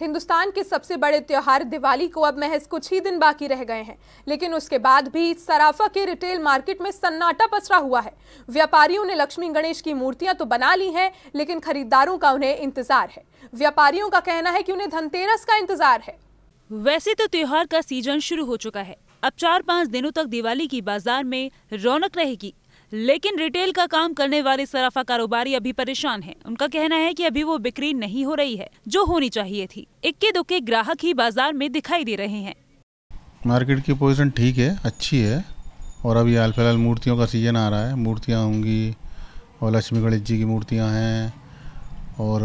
हिंदुस्तान के सबसे बड़े त्यौहार दिवाली को अब महज कुछ ही दिन बाकी रह गए हैं लेकिन उसके बाद भी सराफा के रिटेल मार्केट में सन्नाटा पसरा हुआ है व्यापारियों ने लक्ष्मी गणेश की मूर्तियां तो बना ली हैं लेकिन खरीदारों का उन्हें इंतजार है व्यापारियों का कहना है कि उन्हें धनतेरस का इंतजार है वैसे तो त्योहार का सीजन शुरू हो चुका है अब चार पाँच दिनों तक दिवाली की बाजार में रौनक रहेगी लेकिन रिटेल का काम करने वाले सराफा कारोबारी अभी परेशान हैं। उनका कहना है कि अभी वो बिक्री नहीं हो रही है जो होनी चाहिए थी इक्के दुक्के ग्राहक ही बाजार में दिखाई दे रहे हैं मार्केट की पोजिशन ठीक है अच्छी है और अभी हाल फिलहाल मूर्तियों का सीजन आ रहा है मूर्तियाँ होंगी और लक्ष्मी गणेश जी की मूर्तियाँ हैं और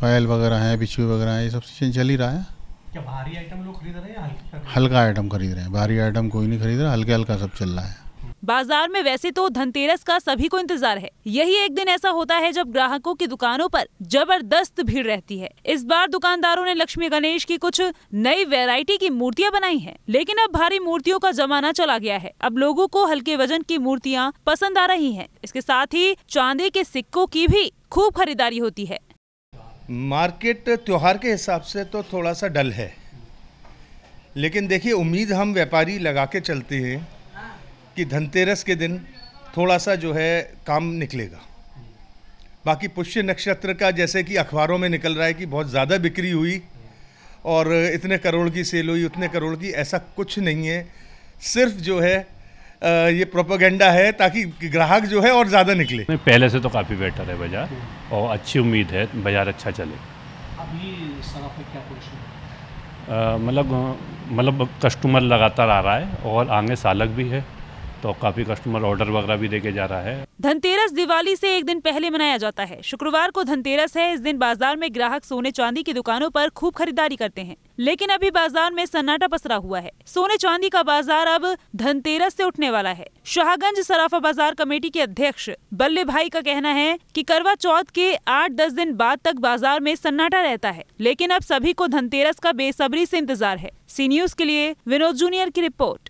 पायल वगैरह हैं बिछुए वगैरह हैं ये सब सीजन चल ही रहा है क्या भारी आइटम लोग खरीद रहे हैं हल्का आइटम खरीद रहे हैं भारी आइटम कोई नहीं खरीद रहा हल्का हल्का सब चल रहा है बाजार में वैसे तो धनतेरस का सभी को इंतजार है यही एक दिन ऐसा होता है जब ग्राहकों की दुकानों पर जबरदस्त भीड़ रहती है इस बार दुकानदारों ने लक्ष्मी गणेश की कुछ नई वैरायटी की मूर्तियाँ बनाई है लेकिन अब भारी मूर्तियों का जमाना चला गया है अब लोगों को हल्के वजन की मूर्तियाँ पसंद आ रही है इसके साथ ही चांदी के सिक्कों की भी खूब खरीदारी होती है मार्केट त्योहार के हिसाब से तो थोड़ा सा डल है लेकिन देखिए उम्मीद हम व्यापारी लगा के चलते हैं कि धनतेरस के दिन थोड़ा सा जो है काम निकलेगा बाकी पुष्य नक्षत्र का जैसे कि अखबारों में निकल रहा है कि बहुत ज़्यादा बिक्री हुई और इतने करोड़ की सेल हुई उतने करोड़ की ऐसा कुछ नहीं है सिर्फ जो है ये प्रोपोगंडा है ताकि ग्राहक जो है और ज़्यादा निकले पहले से तो काफ़ी बेटर है बाज़ार और अच्छी उम्मीद है बाज़ार अच्छा चले अभी क्या मतलब मतलब कस्टमर लगातार आ रहा है और आगे सालक भी है तो काफ़ी कस्टमर ऑर्डर वगैरह भी देके जा रहा है धनतेरस दिवाली से एक दिन पहले मनाया जाता है शुक्रवार को धनतेरस है इस दिन बाजार में ग्राहक सोने चांदी की दुकानों पर खूब खरीदारी करते हैं लेकिन अभी बाजार में सन्नाटा पसरा हुआ है सोने चांदी का बाजार अब धनतेरस से उठने वाला है शाहगंज सराफा बाजार कमेटी के अध्यक्ष बल्ले भाई का कहना है कि करवा चौथ के आठ दस दिन बाद तक बाजार में सन्नाटा रहता है लेकिन अब सभी को धनतेरस का बेसब्री से इंतजार है सी न्यूज के लिए विनोद जूनियर की रिपोर्ट